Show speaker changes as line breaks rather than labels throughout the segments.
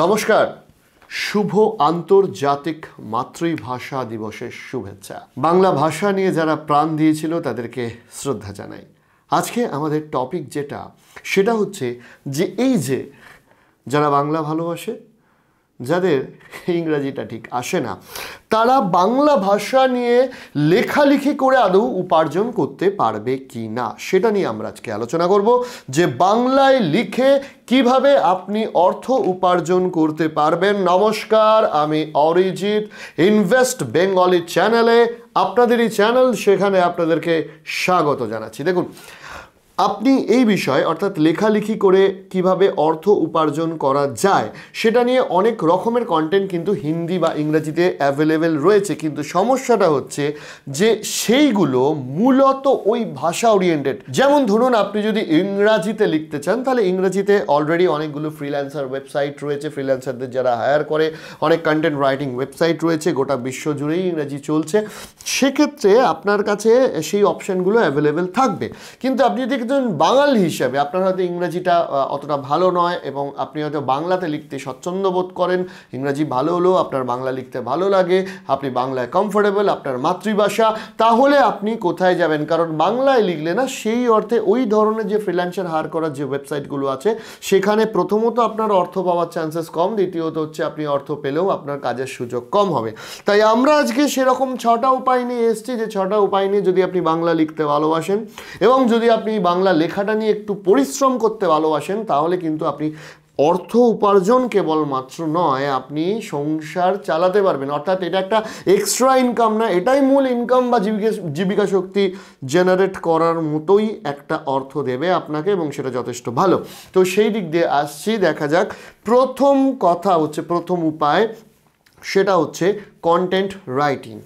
নমস্কার শুভ আন্তর্জাতিক মাতৃভাষা দিবসের শুভেচ্ছা বাংলা ভাষা নিয়ে যারা প্রাণ দিয়েছিল তাদেরকে শ্রদ্ধা জানাই আজকে আমাদের টপিক যেটা সেটা হচ্ছে যে এই যে যারা বাংলা ভালোবাসে যাদের ইংরাজিটা ঠিক আসে না তারা বাংলা ভাষা নিয়ে লেখালেখি করে আদৌ উপার্জন করতে পারবে কি না সেটা নিয়ে আমরা আজকে আলোচনা করব যে বাংলায় লিখে কিভাবে আপনি অর্থ উপার্জন করতে পারবেন নমস্কার আমি অরিজিৎ ইনভেস্ট বেঙ্গলি চ্যানেলে আপনাদেরই চ্যানেল সেখানে আপনাদেরকে স্বাগত জানাচ্ছি দেখুন আপনি এই বিষয় অর্থাৎ লেখালেখি করে কিভাবে অর্থ উপার্জন করা যায় সেটা নিয়ে অনেক রকমের কন্টেন্ট কিন্তু হিন্দি বা ইংরাজিতে অ্যাভেলেবেল রয়েছে কিন্তু সমস্যাটা হচ্ছে যে সেইগুলো মূলত ওই ভাষা ওরিয়েন্টেড যেমন ধরুন আপনি যদি ইংরাজিতে লিখতে চান তাহলে ইংরাজিতে অলরেডি অনেকগুলো ফ্রিল্যান্সার ওয়েবসাইট রয়েছে ফ্রিল্যান্সারদের যারা হায়ার করে অনেক কন্টেন্ট রাইটিং ওয়েবসাইট রয়েছে গোটা বিশ্ব জুড়েই ইংরাজি চলছে সেক্ষেত্রে আপনার কাছে সেই অপশানগুলো অ্যাভেলেবেল থাকবে কিন্তু আপনি যদি একজন বাঙালি হিসাবে আপনার হয়তো ইংরাজিটা অতটা ভালো নয় এবং আপনি হয়তো বাংলাতে লিখতে স্বচ্ছন্দ বোধ করেন ইংরাজি ভালো হলেও আপনার বাংলা লিখতে ভালো লাগে আপনি বাংলায় কমফোর্টেবল আপনার মাতৃভাষা তাহলে আপনি কোথায় যাবেন কারণ বাংলায় লিখলে না সেই অর্থে ওই ধরনের যে ফ্রিল্যান্সার হার করার যে ওয়েবসাইটগুলো আছে সেখানে প্রথমত আপনার অর্থ পাওয়ার চান্সেস কম দ্বিতীয়ত হচ্ছে আপনি অর্থ পেলেও আপনার কাজের সুযোগ কম হবে তাই আমরা আজকে সেরকম ছটা উপায় নিয়ে এসছি যে ছটা উপায় নিয়ে যদি আপনি বাংলা লিখতে ভালোবাসেন এবং যদি আপনি বাংলা লেখাটা নিয়ে একটু পরিশ্রম করতে ভালোবাসেন তাহলে কিন্তু আপনি অর্থ উপার্জন কেবলমাত্র নয় আপনি সংসার চালাতে পারবেন অর্থাৎ এটা একটা এক্সট্রা ইনকাম না এটাই মূল ইনকাম বা জীবিকা জীবিকা শক্তি জেনারেট করার মতোই একটা অর্থ দেবে আপনাকে এবং সেটা যথেষ্ট ভালো তো সেই দিক দিয়ে আসছি দেখা যাক প্রথম কথা হচ্ছে প্রথম উপায় সেটা হচ্ছে কন্টেন্ট রাইটিং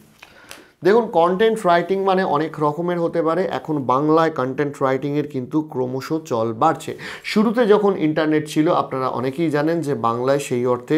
দেখুন কন্টেন্ট রাইটিং মানে অনেক রকমের হতে পারে এখন বাংলায় কন্টেন্ট রাইটিংয়ের কিন্তু ক্রমশ চল বাড়ছে শুরুতে যখন ইন্টারনেট ছিল আপনারা অনেকেই জানেন যে বাংলায় সেই অর্থে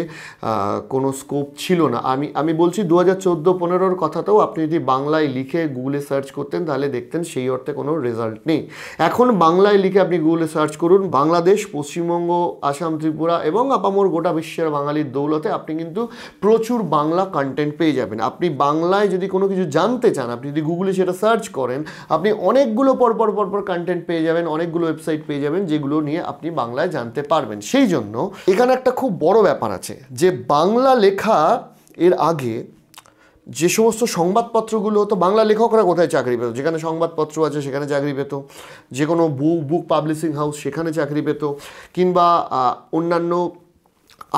কোনো স্কোপ ছিল না আমি আমি বলছি দু হাজার চোদ্দো পনেরোর কথাতেও আপনি যদি বাংলায় লিখে গুগলে সার্চ করতেন তাহলে দেখতেন সেই অর্থে কোনো রেজাল্ট নেই এখন বাংলায় লিখে আপনি গুগলে সার্চ করুন বাংলাদেশ পশ্চিমবঙ্গ আসাম ত্রিপুরা এবং আপামর গোটা বিশ্বের বাঙালির দৌলতে আপনি কিন্তু প্রচুর বাংলা কন্টেন্ট পেয়ে যাবেন আপনি বাংলায় যদি কোনো কিছু জানতে চান আপনি যদি গুগলে সেটা সার্চ করেন আপনি অনেকগুলো পরপর পরপর কন্টেন্ট পেয়ে যাবেন অনেকগুলো ওয়েবসাইট পেয়ে যাবেন যেগুলো নিয়ে আপনি বাংলায় জানতে পারবেন সেই জন্য এখানে একটা খুব বড় ব্যাপার আছে যে বাংলা লেখা এর আগে যে সমস্ত সংবাদপত্রগুলো তো বাংলা লেখকরা কোথায় চাকরি পেত যেখানে সংবাদপত্র আছে সেখানে চাকরি পেত যে কোনো বুক বুক পাবলিশিং হাউস সেখানে চাকরি পেত কিংবা অন্যান্য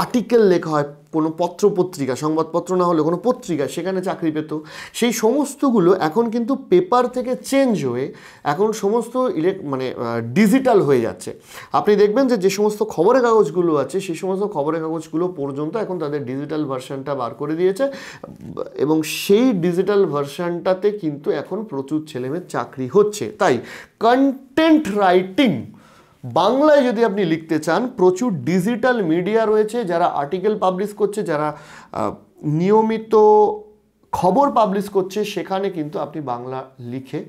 আর্টিকেল লেখা হয় কোনো পত্র পত্রিকা সংবাদপত্র না হলে কোনো পত্রিকা সেখানে চাকরি পেত সেই সমস্তগুলো এখন কিন্তু পেপার থেকে চেঞ্জ হয়ে এখন সমস্ত ইলেক মানে ডিজিটাল হয়ে যাচ্ছে আপনি দেখবেন যে যে সমস্ত খবরের কাগজগুলো আছে সেই সমস্ত খবরের কাগজগুলো পর্যন্ত এখন তাদের ডিজিটাল ভার্সানটা বার করে দিয়েছে এবং সেই ডিজিটাল ভার্সানটাতে কিন্তু এখন প্রচুর ছেলেমেয়ের চাকরি হচ্ছে তাই কন্টেন্ট রাইটিং বাংলায় যদি আপনি লিখতে চান প্রচুর ডিজিটাল মিডিয়া রয়েছে যারা আর্টিকেল পাবলিশ করছে যারা নিয়মিত খবর পাবলিশ করছে সেখানে কিন্তু আপনি বাংলা লিখে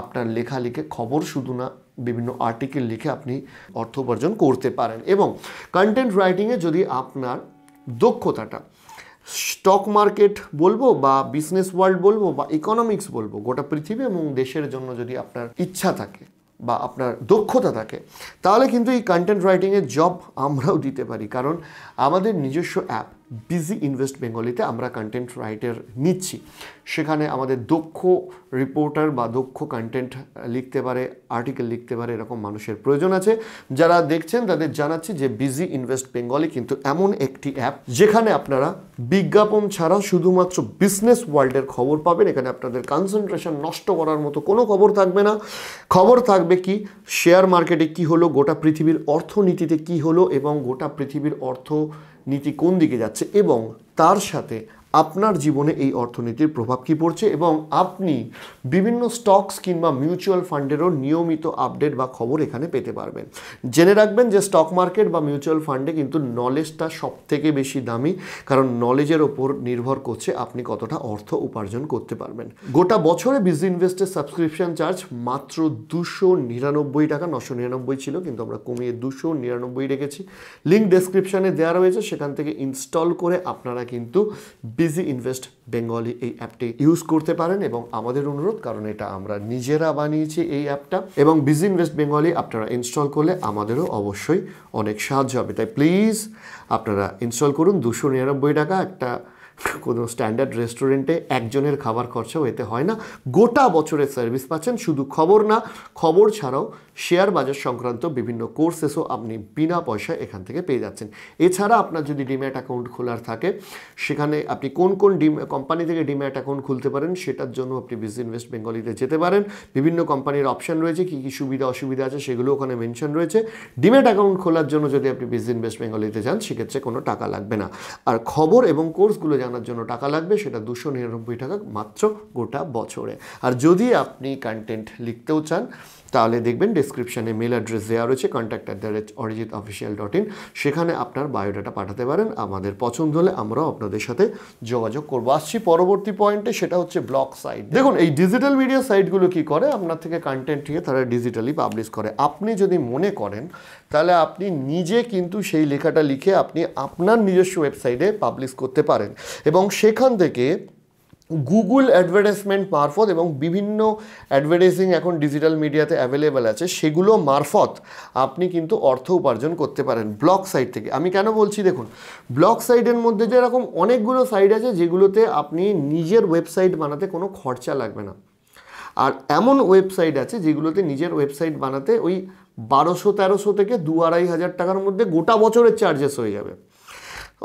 আপনার লেখা লিখে খবর শুধু না বিভিন্ন আর্টিকেল লিখে আপনি অর্থ উপার্জন করতে পারেন এবং কন্টেন্ট রাইটিংয়ে যদি আপনার দক্ষতাটা স্টক মার্কেট বলবো বা বিজনেস ওয়ার্ল্ড বলবো বা ইকোনমিক্স বলবো গোটা পৃথিবী এবং দেশের জন্য যদি আপনার ইচ্ছা থাকে বা আপনার দক্ষতা থাকে তাহলে কিন্তু এই কন্টেন্ট রাইটিংয়ের জব আমরাও দিতে পারি কারণ আমাদের নিজস্ব অ্যাপ বিজি ইনভেস্ট বেঙ্গলিতে আমরা কন্টেন্ট রাইটার নিচ্ছি সেখানে আমাদের দক্ষ রিপোর্টার বা দক্ষ কন্টেন্ট লিখতে পারে আর্টিকেল লিখতে পারে এরকম মানুষের প্রয়োজন আছে যারা দেখছেন তাদের জানাচ্ছি যে বিজি ইনভেস্ট বেঙ্গলি কিন্তু এমন একটি অ্যাপ যেখানে আপনারা বিজ্ঞাপন ছাড়া শুধুমাত্র বিজনেস ওয়ার্ল্ডের খবর পাবেন এখানে আপনাদের কনসেন্ট্রেশন নষ্ট করার মতো কোনো খবর থাকবে না খবর থাকবে কি শেয়ার মার্কেটে কি হলো গোটা পৃথিবীর অর্থনীতিতে কি হলো এবং গোটা পৃথিবীর অর্থ নীতি কোন দিকে যাচ্ছে এবং তার সাথে আপনার জীবনে এই অর্থনীতির প্রভাব কি পড়ছে এবং আপনি বিভিন্ন স্টকস কিংবা মিউচুয়াল ফান্ডেরও নিয়মিত আপডেট বা খবর এখানে পেতে পারবেন জেনে রাখবেন যে স্টক মার্কেট বা মিউচুয়াল ফান্ডে কিন্তু নলেজটা সব থেকে বেশি দামি কারণ নলেজের ওপর নির্ভর করছে আপনি কতটা অর্থ উপার্জন করতে পারবেন গোটা বছরে বিজি ইনভেস্টের সাবস্ক্রিপশন চার্জ মাত্র দুশো নিরানব্বই টাকা নশো নিরানব্বই ছিল কিন্তু আমরা কমিয়ে দুশো নিরানব্বই রেখেছি লিঙ্ক ডেসক্রিপশানে দেওয়া রয়েছে সেখান থেকে ইনস্টল করে আপনারা কিন্তু ইজি ইনভেস্ট বেঙ্গলি এই অ্যাপটি ইউজ করতে পারেন এবং আমাদের অনুরোধ কারণ এটা আমরা নিজেরা বানিয়েছি এই অ্যাপটা এবং বিজি ইনভেস্ট বেঙ্গলি আপনারা ইনস্টল করলে আমাদেরও অবশ্যই অনেক সাহায্য হবে তাই প্লিজ আপনারা ইনস্টল করুন দুশো নিরানব্বই টাকা একটা কোনো স্ট্যান্ডার্ড রেস্টুরেন্টে একজনের খাবার খরচাও এতে হয় না গোটা বছরের সার্ভিস পাচ্ছেন শুধু খবর না খবর ছাড়াও শেয়ার বাজার সংক্রান্ত বিভিন্ন কোর্সেসও আপনি বিনা পয়সায় এখান থেকে পেয়ে যাচ্ছেন এছাড়া আপনার যদি ডিম্যাট অ্যাকাউন্ট খোলার থাকে সেখানে আপনি কোন কোন ডিম কোম্পানি থেকে ডিম্যাট অ্যাকাউন্ট খুলতে পারেন সেটার জন্য আপনি বিজনেস ইনভেস্ট বেঙ্গলিতে যেতে পারেন বিভিন্ন কোম্পানির অপশান রয়েছে কী কী সুবিধা অসুবিধা আছে সেগুলো ওখানে মেনশন রয়েছে ডিম্যাট অ্যাকাউন্ট খোলার জন্য যদি আপনি বিজনেস ইনভেস্ট বেঙ্গলিতে যান সেক্ষেত্রে কোনো টাকা লাগবে না আর খবর এবং কোর্সগুলো আনার জন্য টাকা লাগবে সেটা দুশো নিরানব্বই টাকা মাত্র গোটা বছরে আর যদি আপনি কন্টেন্ট লিখতেও চান তাহলে দেখবেন ডিসক্রিপশানে মেল অ্যাড্রেস দেওয়া রয়েছে contact at the rate Arijit official dot in সেখানে আপনার বায়োডাটা পাঠাতে পারেন আমাদের পছন্দ হলে আমরাও আপনাদের সাথে যোগাযোগ করবো আসছি পরবর্তী পয়েন্টে সেটা হচ্ছে ব্লক সাইট দেখুন এই ডিজিটাল মিডিয়া সাইটগুলো কি করে আপনার থেকে কন্টেন্ট নিয়ে তারা ডিজিটালি পাবলিশ করে আপনি যদি মনে করেন তাহলে আপনি নিজে কিন্তু সেই লেখাটা লিখে আপনি আপনার নিজস্ব ওয়েবসাইটে পাবলিশ করতে পারেন এবং সেখান থেকে গুগল অ্যাডভার্টাইজমেন্ট মারফত এবং বিভিন্ন অ্যাডভার্টাইজিং এখন ডিজিটাল মিডিয়াতে অ্যাভেলেবেল আছে সেগুলো মারফত আপনি কিন্তু অর্থ উপার্জন করতে পারেন ব্লক সাইট থেকে আমি কেন বলছি দেখুন ব্লক সাইটের মধ্যে যে এরকম অনেকগুলো সাইট আছে যেগুলোতে আপনি নিজের ওয়েবসাইট বানাতে কোনো খরচা লাগবে না আর এমন ওয়েবসাইট আছে যেগুলোতে নিজের ওয়েবসাইট বানাতে ওই বারোশো তেরোশো থেকে দু আড়াই হাজার টাকার মধ্যে গোটা বছরের চার্জেস হয়ে যাবে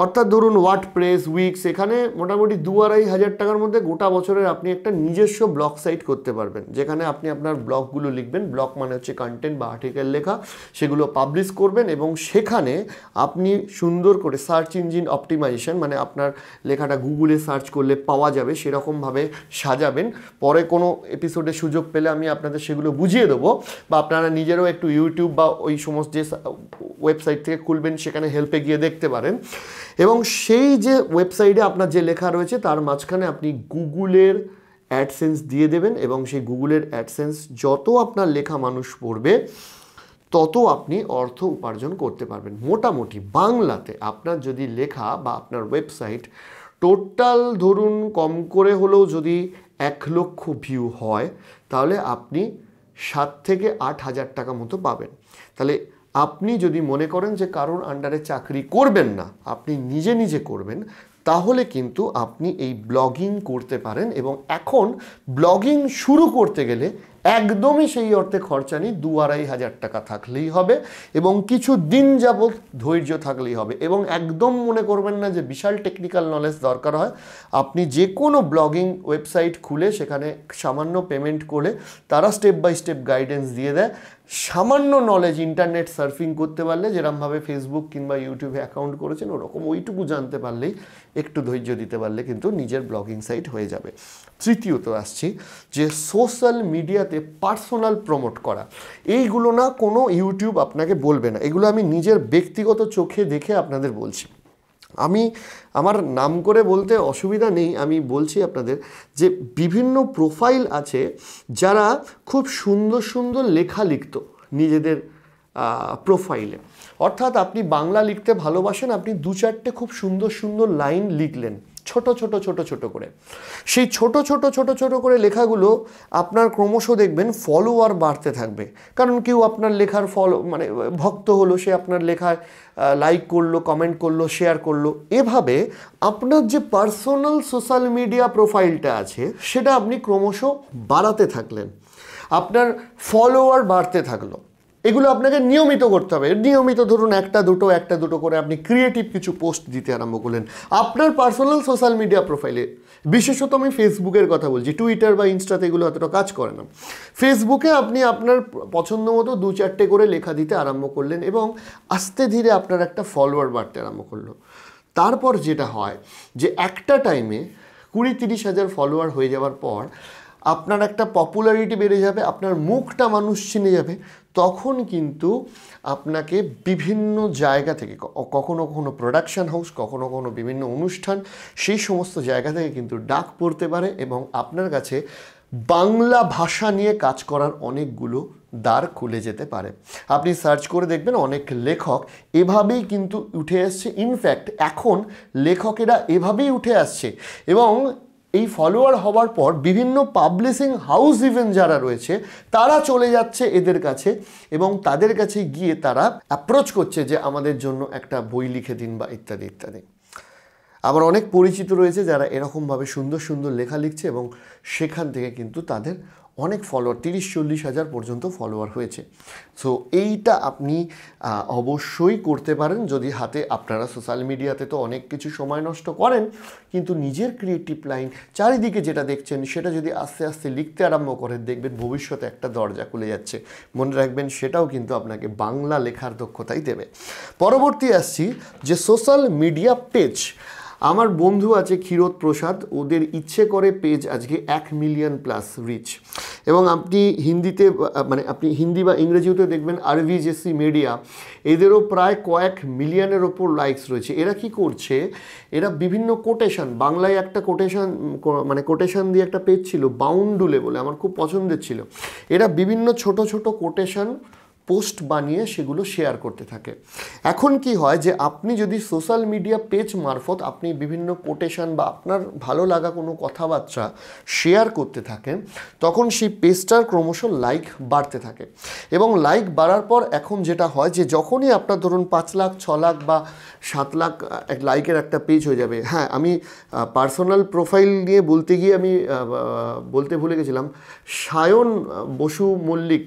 অর্থাৎ ধরুন ওয়ার্ড প্রেস উইক্স এখানে মোটামুটি দু আড়াই হাজার টাকার মধ্যে গোটা বছরের আপনি একটা নিজস্ব ব্লগ সাইট করতে পারবেন যেখানে আপনি আপনার ব্লগগুলো লিখবেন ব্লগ মানে হচ্ছে কন্টেন্ট বা আর্টিকেল লেখা সেগুলো পাবলিশ করবেন এবং সেখানে আপনি সুন্দর করে সার্চ ইঞ্জিন অপটিমাইজেশন মানে আপনার লেখাটা গুগলে সার্চ করলে পাওয়া যাবে সেরকমভাবে সাজাবেন পরে কোনো এপিসোডে সুযোগ পেলে আমি আপনাদের সেগুলো বুঝিয়ে দেবো বা আপনারা নিজেরও একটু ইউটিউব বা ওই সমস্ত যে ওয়েবসাইট থেকে খুলবেন সেখানে হেল্পে গিয়ে দেখতে পারেন এবং সেই যে ওয়েবসাইটে আপনার যে লেখা রয়েছে তার মাঝখানে আপনি গুগলের অ্যাডসেন্স দিয়ে দেবেন এবং সেই গুগলের অ্যাডসেন্স যত আপনার লেখা মানুষ পড়বে তত আপনি অর্থ উপার্জন করতে পারবেন মোটামুটি বাংলাতে আপনার যদি লেখা বা আপনার ওয়েবসাইট টোটাল ধরুন কম করে হলেও যদি এক লক্ষ ভিউ হয় তাহলে আপনি সাত থেকে আট হাজার টাকা মতো পাবেন তাহলে আপনি যদি মনে করেন যে কারোর আন্ডারে চাকরি করবেন না আপনি নিজে নিজে করবেন তাহলে কিন্তু আপনি এই ব্লগিং করতে পারেন এবং এখন ব্লগিং শুরু করতে গেলে একদমই সেই অর্থে খরচা নেই দু আড়াই হাজার টাকা থাকলেই হবে এবং কিছু দিন যাবৎ ধৈর্য থাকলেই হবে এবং একদম মনে করবেন না যে বিশাল টেকনিক্যাল নলেজ দরকার হয় আপনি যে কোনো ব্লগিং ওয়েবসাইট খুলে সেখানে সামান্য পেমেন্ট করে তারা স্টেপ বাই স্টেপ গাইডেন্স দিয়ে দেয় সামান্য নলেজ ইন্টারনেট সার্ফিং করতে পারলে যেরমভাবে ফেসবুক কিংবা ইউটিউবে অ্যাকাউন্ট করেছেন ওরকম ওইটুকু জানতে পারলেই একটু ধৈর্য দিতে পারলে কিন্তু নিজের ব্লগিং সাইট হয়ে যাবে তৃতীয়ত আসছি যে সোশ্যাল মিডিয়াতে পার্সোনাল প্রমোট করা এইগুলো না কোনো ইউটিউব আপনাকে বলবে না এগুলো আমি নিজের ব্যক্তিগত চোখে দেখে আপনাদের বলছি আমি আমার নাম করে বলতে অসুবিধা নেই আমি বলছি আপনাদের যে বিভিন্ন প্রোফাইল আছে যারা খুব সুন্দর সুন্দর লেখা লিখত নিজেদের প্রোফাইলে অর্থাৎ আপনি বাংলা লিখতে ভালোবাসেন আপনি দু চারটে খুব সুন্দর সুন্দর লাইন লিখলেন ছোট ছোট ছোট ছোট করে সেই ছোট ছোট ছোট ছোট করে লেখাগুলো আপনার ক্রমশ দেখবেন ফলোয়ার বাড়তে থাকবে কারণ কেউ আপনার লেখার ফলো মানে ভক্ত হলো সে আপনার লেখায় লাইক করলো কমেন্ট করলো শেয়ার করলো এভাবে আপনার যে পার্সোনাল সোশ্যাল মিডিয়া প্রোফাইলটা আছে সেটা আপনি ক্রমশ বাড়াতে থাকলেন আপনার ফলোয়ার বাড়তে থাকলো এগুলো আপনাকে নিয়মিত করতে হবে নিয়মিত ধরুন একটা দুটো একটা দুটো করে আপনি ক্রিয়েটিভ কিছু পোস্ট দিতে আরম্ভ করলেন আপনার পার্সোনাল সোশ্যাল মিডিয়া প্রোফাইলে বিশেষত আমি ফেসবুকের কথা বলছি টুইটার বা ইনস্টাতে এগুলো এতটা কাজ করে না ফেসবুকে আপনি আপনার পছন্দ মতো দু চারটে করে লেখা দিতে আরম্ভ করলেন এবং আস্তে ধীরে আপনার একটা ফলোয়ার বাড়তে আরম্ভ করলো তারপর যেটা হয় যে একটা টাইমে কুড়ি তিরিশ হাজার ফলোয়ার হয়ে যাওয়ার পর আপনার একটা পপুলারিটি বেড়ে যাবে আপনার মুখটা মানুষ চিনে যাবে তখন কিন্তু আপনাকে বিভিন্ন জায়গা থেকে কখনো কখনো প্রোডাকশান হাউস কখনো কখনো বিভিন্ন অনুষ্ঠান সেই সমস্ত জায়গা থেকে কিন্তু ডাক পড়তে পারে এবং আপনার কাছে বাংলা ভাষা নিয়ে কাজ করার অনেকগুলো দ্বার খুলে যেতে পারে আপনি সার্চ করে দেখবেন অনেক লেখক এভাবেই কিন্তু উঠে আসছে ইনফ্যাক্ট এখন লেখকেরা এভাবেই উঠে আসছে এবং এই ফলোয়ার হওয়ার পর বিভিন্ন পাবলিশিং হাউস ইভেন যারা রয়েছে তারা চলে যাচ্ছে এদের কাছে এবং তাদের কাছে গিয়ে তারা অ্যাপ্রোচ করছে যে আমাদের জন্য একটা বই লিখে দিন বা ইত্যাদি ইত্যাদি আবার অনেক পরিচিত রয়েছে যারা এরকমভাবে সুন্দর সুন্দর লেখা লিখছে এবং সেখান থেকে কিন্তু তাদের অনেক ফলোয়ার তিরিশ চল্লিশ হাজার পর্যন্ত ফলোয়ার হয়েছে সো এইটা আপনি অবশ্যই করতে পারেন যদি হাতে আপনারা সোশ্যাল মিডিয়াতে তো অনেক কিছু সময় নষ্ট করেন কিন্তু নিজের ক্রিয়েটিভ লাইন চারিদিকে যেটা দেখছেন সেটা যদি আস্তে আস্তে লিখতে আরম্ভ করেন দেখবেন ভবিষ্যতে একটা দরজা খুলে যাচ্ছে মনে রাখবেন সেটাও কিন্তু আপনাকে বাংলা লেখার দক্ষতাই দেবে পরবর্তী আসছি যে সোশ্যাল মিডিয়া পেজ আমার বন্ধু আছে ক্ষীরোদ প্রসাদ ওদের ইচ্ছে করে পেজ আজকে এক মিলিয়ন প্লাস রিচ এবং আপনি হিন্দিতে মানে আপনি হিন্দি বা ইংরেজিতে দেখবেন আরভি জেসি মিডিয়া এদেরও প্রায় কয়েক মিলিয়নের ওপর লাইকস রয়েছে এরা কি করছে এরা বিভিন্ন কোটেশন বাংলায় একটা কোটেশন মানে কোটেশন দিয়ে একটা পেজ ছিল বাউন্ডুলে বলে আমার খুব পছন্দের ছিল এরা বিভিন্ন ছোট ছোট কোটেশন পোস্ট বানিয়ে সেগুলো শেয়ার করতে থাকে এখন কি হয় যে আপনি যদি সোশ্যাল মিডিয়া পেজ মারফত আপনি বিভিন্ন কোটেশন বা আপনার ভালো লাগা কোনো কথাবার্তা শেয়ার করতে থাকেন তখন সেই পেজটার ক্রমশ লাইক বাড়তে থাকে এবং লাইক বাড়ার পর এখন যেটা হয় যে যখনই আপনার ধরুন পাঁচ লাখ ছ লাখ বা সাত লাখ এক লাইকের একটা পেজ হয়ে যাবে হ্যাঁ আমি পার্সোনাল প্রোফাইল নিয়ে বলতে গিয়ে আমি বলতে ভুলে গেছিলাম সায়ন বসু মল্লিক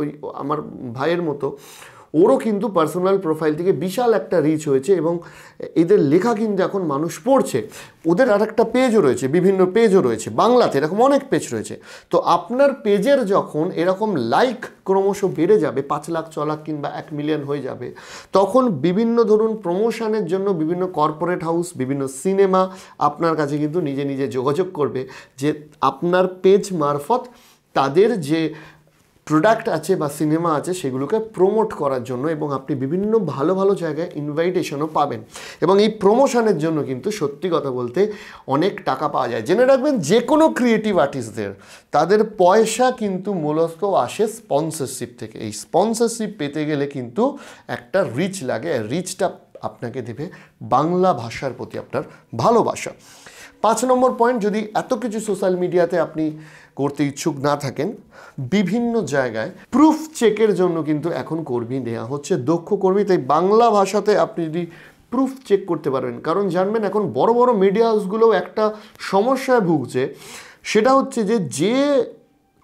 ওই আমার ভাইয়ের মতো ওরও কিন্তু পার্সোনাল প্রোফাইল থেকে বিশাল একটা রিচ হয়েছে এবং এদের লেখা কিন্তু এখন মানুষ পড়ছে ওদের আর একটা পেজও রয়েছে বিভিন্ন পেজও রয়েছে বাংলাতে এরকম অনেক পেজ রয়েছে তো আপনার পেজের যখন এরকম লাইক ক্রমশ বেড়ে যাবে পাঁচ লাখ ছ লাখ কিংবা এক মিলিয়ন হয়ে যাবে তখন বিভিন্ন ধরুন প্রমোশনের জন্য বিভিন্ন কর্পোরেট হাউস বিভিন্ন সিনেমা আপনার কাছে কিন্তু নিজে নিজে যোগাযোগ করবে যে আপনার পেজ মারফত তাদের যে প্রোডাক্ট আছে বা সিনেমা আছে সেগুলোকে প্রমোট করার জন্য এবং আপনি বিভিন্ন ভালো ভালো জায়গায় ইনভাইটেশনও পাবেন এবং এই প্রমোশনের জন্য কিন্তু সত্যি কথা বলতে অনেক টাকা পাওয়া যায় জেনে রাখবেন যে কোনো ক্রিয়েটিভ আর্টিস্টদের তাদের পয়সা কিন্তু মূলত আসে স্পন্সরশিপ থেকে এই স্পন্সরশিপ পেতে গেলে কিন্তু একটা রিচ লাগে রিচটা আপনাকে দেবে বাংলা ভাষার প্রতি আপনার ভালোবাসা পাঁচ নম্বর পয়েন্ট যদি এত কিছু সোশ্যাল মিডিয়াতে আপনি করতে ইচ্ছুক না থাকেন বিভিন্ন জায়গায় প্রুফ চেকের জন্য কিন্তু এখন কর্মী নেওয়া হচ্ছে দক্ষ কর্মী তাই বাংলা ভাষাতে আপনি যদি প্রুফ চেক করতে পারবেন কারণ জানবেন এখন বড় বড় মিডিয়া হাউসগুলোও একটা সমস্যায় ভুগছে সেটা হচ্ছে যে যে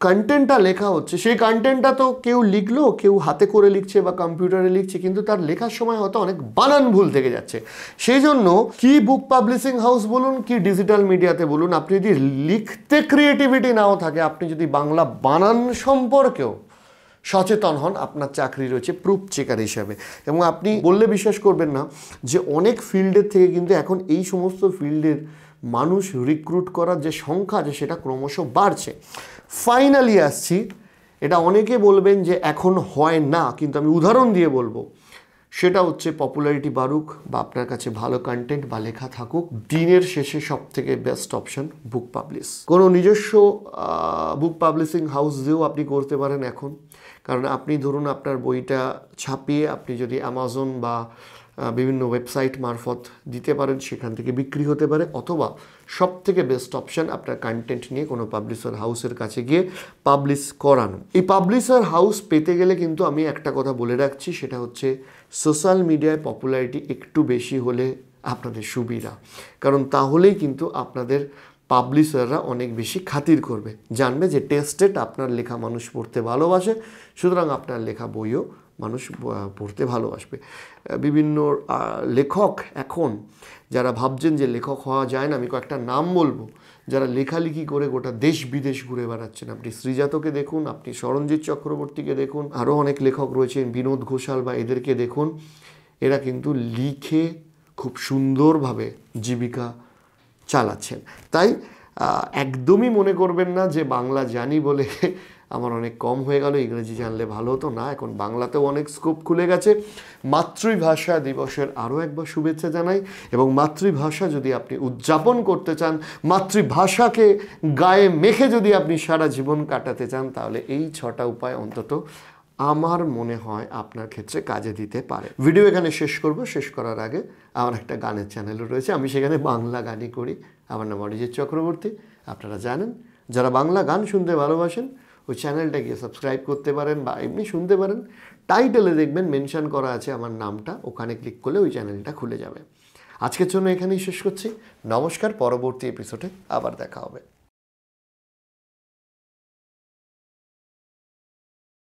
কন্টেন্টটা লেখা হচ্ছে সেই কন্টেন্টটা তো কেউ লিখলো কেউ হাতে করে লিখছে বা কম্পিউটারে লিখছে কিন্তু তার লেখার সময় হয়তো অনেক বানান ভুল থেকে যাচ্ছে সেই জন্য কি বুক পাবলিশিং হাউস বলুন কি ডিজিটাল মিডিয়াতে বলুন আপনি যদি লিখতে ক্রিয়েটিভিটি নাও থাকে আপনি যদি বাংলা বানান সম্পর্কেও সচেতন হন আপনার চাকরি রয়েছে প্রুফ চেকার হিসাবে এবং আপনি বললে বিশ্বাস করবেন না যে অনেক ফিল্ডের থেকে কিন্তু এখন এই সমস্ত ফিল্ডের মানুষ রিক্রুট করার যে সংখ্যা আছে সেটা ক্রমশ বাড়ছে ফাইনালি আসছি এটা অনেকে বলবেন যে এখন হয় না কিন্তু আমি উদাহরণ দিয়ে বলবো সেটা হচ্ছে পপুলারিটি বাড়ুক বা আপনার কাছে ভালো কন্টেন্ট বা লেখা থাকুক দিনের শেষে সব থেকে বেস্ট অপশন বুক পাবলিশ কোনো নিজস্ব বুক পাবলিশিং হাউস দিয়েও আপনি করতে পারেন এখন কারণ আপনি ধরুন আপনার বইটা ছাপিয়ে আপনি যদি অ্যামাজন বা বিভিন্ন ওয়েবসাইট মারফত দিতে পারেন সেখান থেকে বিক্রি হতে পারে অথবা সব থেকে বেস্ট অপশান আপনার কন্টেন্ট নিয়ে কোনো পাবলিশার হাউসের কাছে গিয়ে পাবলিশ করানো এই পাবলিশার হাউস পেতে গেলে কিন্তু আমি একটা কথা বলে রাখছি সেটা হচ্ছে সোশ্যাল মিডিয়ায় পপুলারিটি একটু বেশি হলে আপনাদের সুবিধা কারণ তাহলেই কিন্তু আপনাদের পাবলিশাররা অনেক বেশি খাতির করবে জানবে যে টেস্টেড আপনার লেখা মানুষ পড়তে ভালোবাসে সুতরাং আপনার লেখা বইও মানুষ পড়তে ভালোবাসবে বিভিন্ন লেখক এখন যারা ভাবছেন যে লেখক হওয়া যায় না আমি কয়েকটা নাম বলবো যারা লেখালেখি করে গোটা দেশ বিদেশ ঘুরে বেড়াচ্ছেন আপনি শ্রীজাতকে দেখুন আপনি সরঞ্জিৎ চক্রবর্তীকে দেখুন আরও অনেক লেখক রয়েছেন বিনোদ ঘোষাল বা এদেরকে দেখুন এরা কিন্তু লিখে খুব সুন্দরভাবে জীবিকা চালাচ্ছেন তাই একদমই মনে করবেন না যে বাংলা জানি বলে আমার অনেক কম হয়ে গেল ইংরেজি জানলে ভালো হতো না এখন বাংলাতেও অনেক স্কোপ খুলে গেছে মাতৃভাষা দিবসের আরও একবার শুভেচ্ছা জানাই এবং মাতৃভাষা যদি আপনি উদযাপন করতে চান মাতৃভাষাকে গায়ে মেখে যদি আপনি সারা জীবন কাটাতে চান তাহলে এই ছটা উপায় অন্তত আমার মনে হয় আপনার ক্ষেত্রে কাজে দিতে পারে ভিডিও এখানে শেষ করব শেষ করার আগে আমার একটা গানের চ্যানেলও রয়েছে আমি সেখানে বাংলা গানই করি আমার নাম অরিজিৎ চক্রবর্তী আপনারা জানেন যারা বাংলা গান শুনতে ভালোবাসেন ওই চ্যানেলটা গিয়ে সাবস্ক্রাইব করতে পারেন বা এমনি শুনতে পারেন টাইটেলে দেখবেন মেনশান করা আছে আমার নামটা ওখানে ক্লিক করলে ওই চ্যানেলটা খুলে যাবে আজকের জন্য এখানেই শেষ করছি নমস্কার পরবর্তী এপিসোডে আবার দেখা হবে